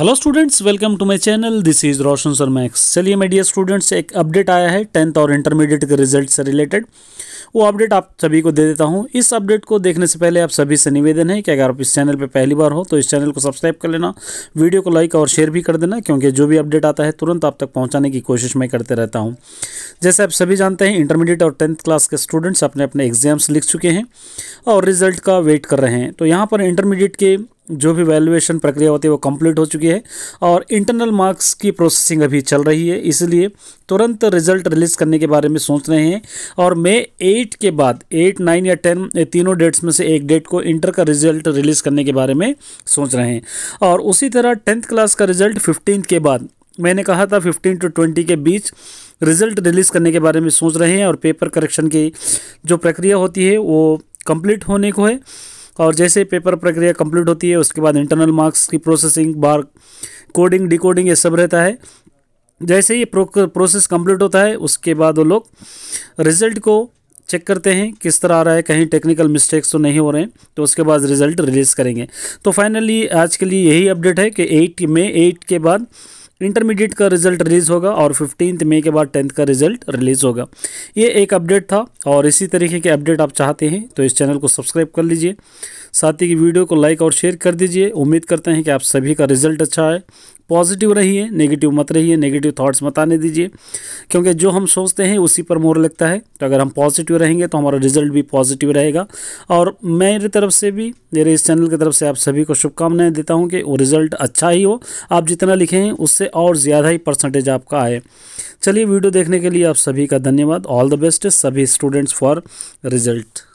hello students welcome to my channel this is Roshan sir max चलिए media students एक update आया है tenth और इंटरमीडिएट के रिजल्ट से रिलेटेड वो अपडेट आप सभी को दे देता हूं इस अपडेट को देखने से पहले आप सभी से निवेदन है कि अगर आप इस चैनल पर पहली बार हो तो इस चैनल को सब्सक्राइब कर लेना वीडियो को लाइक और शेयर भी कर देना क्योंकि जो भी अपडेट आता है तुरंत आप तक पहुँचाने की कोशिश मैं करते रहता हूँ जैसे आप सभी जानते हैं इंटरमीडिएट और टेंथ क्लास के स्टूडेंट्स अपने अपने एग्जाम्स लिख चुके हैं और रिजल्ट का वेट कर रहे हैं तो यहाँ पर इंटरमीडिएट के जो भी वैल्यूएशन प्रक्रिया होती है वो कंप्लीट हो चुकी है और इंटरनल मार्क्स की प्रोसेसिंग अभी चल रही है इसलिए तुरंत रिजल्ट रिलीज करने के बारे में सोच रहे हैं और मई एट के बाद एट नाइन या टेन तीनों डेट्स में से एक डेट को इंटर का रिजल्ट रिलीज़ करने के बारे में सोच रहे हैं और उसी तरह टेंथ क्लास का रिजल्ट फिफ्टीन के बाद मैंने कहा था फिफ्टीन टू ट्वेंटी के बीच रिजल्ट रिलीज़ करने के बारे में सोच रहे हैं और पेपर करेक्शन की जो प्रक्रिया होती है वो कंप्लीट होने को है और जैसे पेपर प्रक्रिया कंप्लीट होती है उसके बाद इंटरनल मार्क्स की प्रोसेसिंग बार कोडिंग डिकोडिंग ये सब रहता है जैसे ये प्रोसेस कंप्लीट होता है उसके बाद वो लोग रिजल्ट को चेक करते हैं किस तरह आ रहा है कहीं टेक्निकल मिस्टेक्स तो नहीं हो रहे हैं तो उसके बाद रिजल्ट रिलीज़ करेंगे तो फाइनली आज के लिए यही अपडेट है कि एट में एट के बाद इंटरमीडिएट का रिजल्ट रिलीज़ होगा और फिफ्टीन मई के बाद टेंथ का रिजल्ट रिलीज़ होगा ये एक अपडेट था और इसी तरीके के अपडेट आप चाहते हैं तो इस चैनल को सब्सक्राइब कर लीजिए साथ ही की वीडियो को लाइक और शेयर कर दीजिए उम्मीद करते हैं कि आप सभी का रिजल्ट अच्छा है पॉजिटिव रहिए नेगेटिव मत रहिए नेगेटिव थॉट्स मत आने दीजिए क्योंकि जो हम सोचते हैं उसी पर मोर लगता है तो अगर हम पॉजिटिव रहेंगे तो हमारा रिजल्ट भी पॉजिटिव रहेगा और मेरी तरफ से भी मेरे इस चैनल की तरफ से आप सभी को शुभकामनाएं देता हूँ कि वो रिज़ल्ट अच्छा ही हो आप जितना लिखें उससे और ज़्यादा ही परसेंटेज आपका आए चलिए वीडियो देखने के लिए आप सभी का धन्यवाद ऑल द बेस्ट सभी स्टूडेंट्स फॉर रिजल्ट